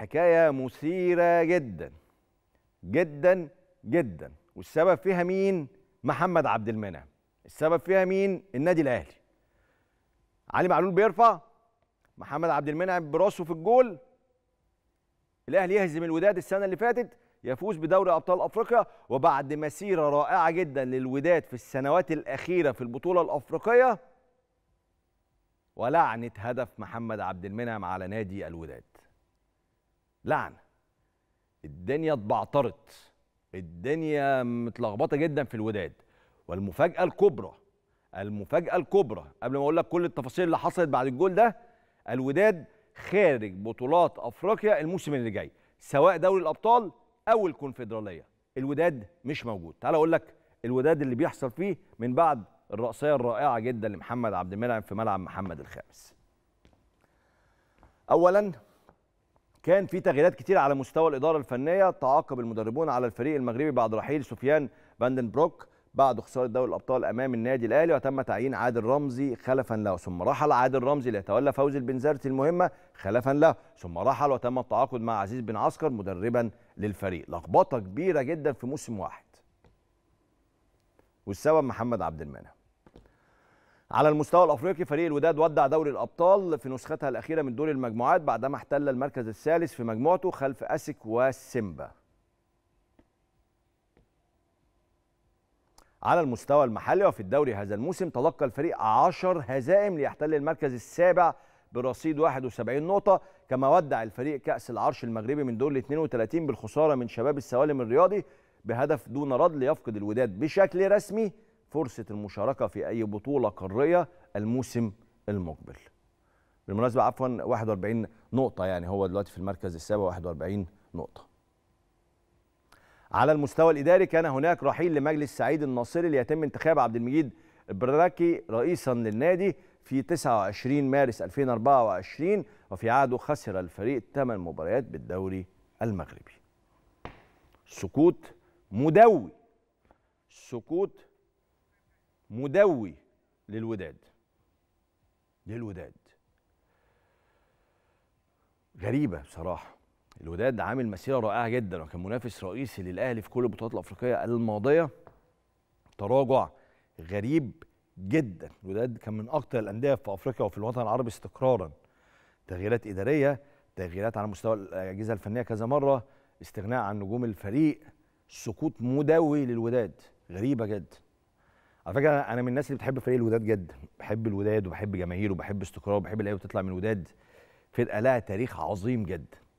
حكاية مثيرة جدا جدا جدا والسبب فيها مين؟ محمد عبد المنعم السبب فيها مين؟ النادي الأهلي علي معلول بيرفع محمد عبد المنعم براسه في الجول الأهلي يهزم الوداد السنة اللي فاتت يفوز بدوري ابطال افريقيا وبعد مسيره رائعه جدا للوداد في السنوات الاخيره في البطوله الافريقيه ولعنه هدف محمد عبد المنعم على نادي الوداد لعنه الدنيا اتبعترت الدنيا متلخبطه جدا في الوداد والمفاجاه الكبرى المفاجاه الكبرى قبل ما اقول لك كل التفاصيل اللي حصلت بعد الجول ده الوداد خارج بطولات افريقيا الموسم اللي جاي سواء دوري الابطال او الكونفدراليه الوداد مش موجود تعال اقول لك الوداد اللي بيحصل فيه من بعد الرأسية الرائعة جدا لمحمد عبد المنعم في ملعب محمد الخامس أولا كان في تغييرات كتير على مستوى الإدارة الفنية تعاقب المدربون على الفريق المغربي بعد رحيل سفيان فاندن بروك بعد خسارة دوري الأبطال أمام النادي الأهلي وتم تعيين عادل رمزي خلفا له ثم رحل عادل رمزي ليتولى فوز البنزرتي المهمة خلفا له ثم رحل وتم التعاقد مع عزيز بن عسكر مدربا للفريق لخبطة كبيرة جدا في موسم واحد والسبب محمد عبد المنعم على المستوى الافريقي فريق الوداد ودع دوري الابطال في نسختها الاخيره من دور المجموعات بعدما احتل المركز الثالث في مجموعته خلف اسك وسيمبا على المستوى المحلي وفي الدوري هذا الموسم تلقى الفريق 10 هزائم ليحتل المركز السابع برصيد 71 نقطة كما ودع الفريق كأس العرش المغربي من دور ال 32 بالخسارة من شباب السوالم الرياضي بهدف دون رد ليفقد الوداد بشكل رسمي فرصة المشاركة في أي بطولة قارية الموسم المقبل بالمناسبة عفوا 41 نقطة يعني هو دلوقتي في المركز السابع 41 نقطة على المستوى الإداري كان هناك رحيل لمجلس سعيد الناصري ليتم انتخاب عبد المجيد براكي رئيسا للنادي في 29 مارس 2024 وفي عهده خسر الفريق 8 مباريات بالدوري المغربي سكوت مدوي سكوت مدوي للوداد للوداد غريبه بصراحه الوداد عامل مسيره رائعه جدا وكان منافس رئيسي للاهلي في كل البطولات الافريقيه الماضيه تراجع غريب جدا الوداد كان من اكثر الانديه في افريقيا وفي الوطن العربي استقرارا تغييرات اداريه تغييرات على مستوى الاجهزه الفنيه كذا مره استغناء عن نجوم الفريق سقوط مدوي للوداد غريبه جدا على فكره انا من الناس اللي بتحب فريق الوداد جدا بحب الوداد وبحب جماهيره وبحب استقراره وبحب اللعيبه بتطلع من الوداد فرقه لها تاريخ عظيم جدا